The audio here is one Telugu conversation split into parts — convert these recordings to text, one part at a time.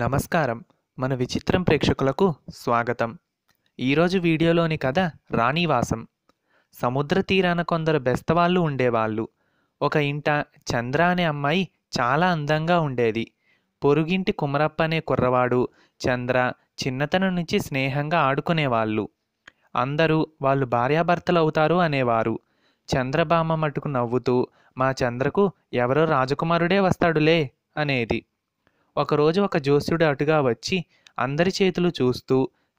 నమస్కారం మన విచిత్రం ప్రేక్షకులకు స్వాగతం ఈరోజు వీడియోలోని కథ రాణివాసం సముద్ర తీరాన కొందరు బెస్తవాళ్ళు ఉండేవాళ్ళు ఒక ఇంట చంద్ర అనే అమ్మాయి చాలా అందంగా ఉండేది పొరుగింటి కుమరప్ప అనే కుర్రవాడు చంద్ర చిన్నతనం నుంచి స్నేహంగా ఆడుకునేవాళ్ళు అందరూ వాళ్ళు భార్యాభర్తలు అవుతారు అనేవారు చంద్రబామ మటుకు నవ్వుతూ మా చంద్రకు ఎవరో రాజకుమారుడే వస్తాడులే అనేది ఒకరోజు ఒక జ్యోస్యుడు అటుగా వచ్చి అందరి చేతులు చూస్తూ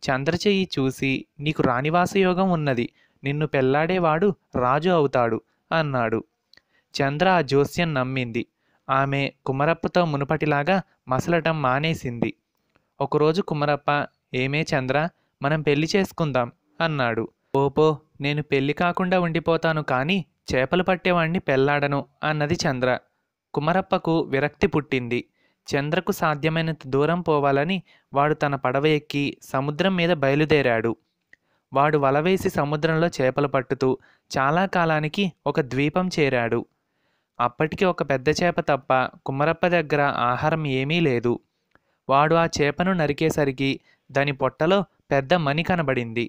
చంద్రచేయి చూసి నీకు రాణివాసయోగం ఉన్నది నిన్ను పెళ్లాడేవాడు రాజు అవుతాడు అన్నాడు చంద్ర ఆ జ్యోస్యం నమ్మింది ఆమె కుమరప్పతో మునుపటిలాగా మసలటం మానేసింది ఒకరోజు కుమరప్ప ఏమే చంద్ర మనం పెళ్లి చేసుకుందాం అన్నాడు ఓపో నేను పెళ్లి కాకుండా ఉండిపోతాను కానీ చేపలు పట్టేవాణ్ణి పెళ్లాడను అన్నది చంద్ర కుమరప్పకు విరక్తి పుట్టింది చంద్రకు సాధ్యమైనంత దూరం పోవాలని వాడు తన పడవ ఎక్కి సముద్రం మీద బయలుదేరాడు వాడు వలవేసి సముద్రంలో చేపలు పట్టుతూ చాలా కాలానికి ఒక ద్వీపం చేరాడు అప్పటికి ఒక పెద్ద చేప తప్ప కుమ్మరప్ప దగ్గర ఆహారం ఏమీ లేదు వాడు ఆ చేపను నరికేసరికి దాని పొట్టలో పెద్ద మణి కనబడింది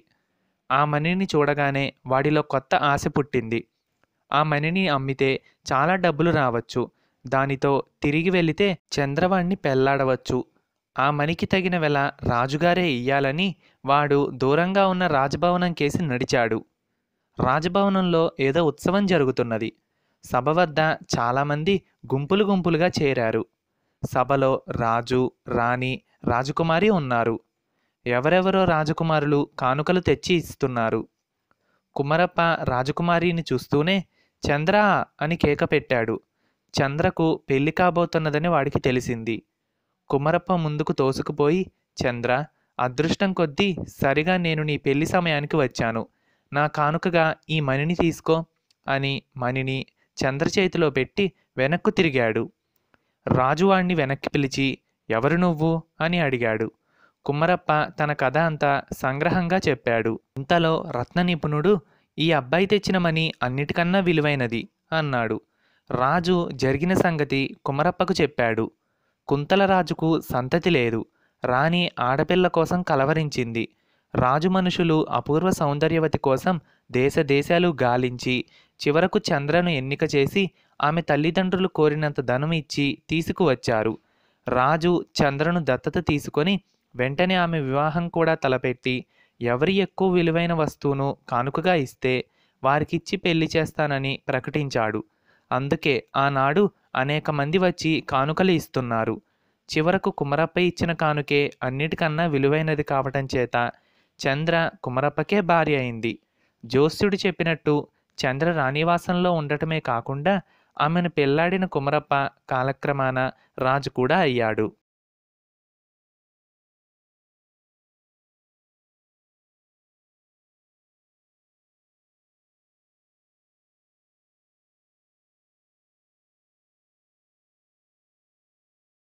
ఆ మణిని చూడగానే వాడిలో కొత్త ఆశ పుట్టింది ఆ మణిని అమ్మితే చాలా డబ్బులు రావచ్చు దానితో తిరిగి వెళితే చంద్రవాణ్ణి పెళ్లాడవచ్చు ఆ మనికి తగిన వెల రాజుగారే ఇయ్యాలని వాడు దూరంగా ఉన్న రాజభవనం కేసి నడిచాడు రాజభవనంలో ఏదో ఉత్సవం జరుగుతున్నది సభ వద్ద చాలామంది గుంపులు గుంపులుగా చేరారు సభలో రాజు రాణి రాజకుమారి ఉన్నారు ఎవరెవరో రాజకుమారులు కానుకలు తెచ్చి ఇస్తున్నారు కుమరప్ప రాజకుమారిని చూస్తూనే చంద్ర అని కేక పెట్టాడు చంద్రకు పెళ్లి కాబోతున్నదని వాడికి తెలిసింది కుమరప్ప ముందుకు తోసుకుపోయి చంద్ర అదృష్టం కొద్దీ సరిగా నేను నీ పెళ్లి సమయానికి వచ్చాను నా కానుకగా ఈ మణిని తీసుకో అని మణిని చంద్ర చేతిలో పెట్టి వెనక్కు తిరిగాడు రాజువాణ్ణి వెనక్కి పిలిచి ఎవరు నువ్వు అని అడిగాడు కుమ్మరప్ప తన కథ అంతా సంగ్రహంగా చెప్పాడు ఇంతలో రత్న నిపుణుడు ఈ అబ్బాయి తెచ్చిన మణి అన్నిటికన్నా విలువైనది అన్నాడు రాజు జరిగిన సంగతి కుమరప్పకు చెప్పాడు కుంతలరాజుకు సంతతి లేదు రాణి ఆడపిల్ల కోసం కలవరించింది రాజు మనుషులు అపూర్వ సౌందర్యవతి కోసం దేశదేశాలు గాలించి చివరకు చంద్రను ఎన్నిక చేసి ఆమె తల్లిదండ్రులు కోరినంత ధనం ఇచ్చి తీసుకువచ్చారు రాజు చంద్రను దత్తత తీసుకొని వెంటనే ఆమె వివాహం కూడా తలపెట్టి ఎవరి ఎక్కువ విలువైన వస్తువును కానుకగా ఇస్తే వారికిచ్చి పెళ్లి చేస్తానని ప్రకటించాడు అందుకే ఆనాడు అనేక మంది వచ్చి కానుకలు ఇస్తున్నారు చివరకు కుమరప్ప ఇచ్చిన కానుకే అన్నిటికన్నా విలువైనది కావటం చేత చంద్ర కుమరప్పకే భార్య అయింది జ్యోస్యుడు చెప్పినట్టు చంద్ర రాణివాసంలో ఉండటమే కాకుండా ఆమెను పెళ్లాడిన కుమరప్ప కాలక్రమాన రాజు కూడా అయ్యాడు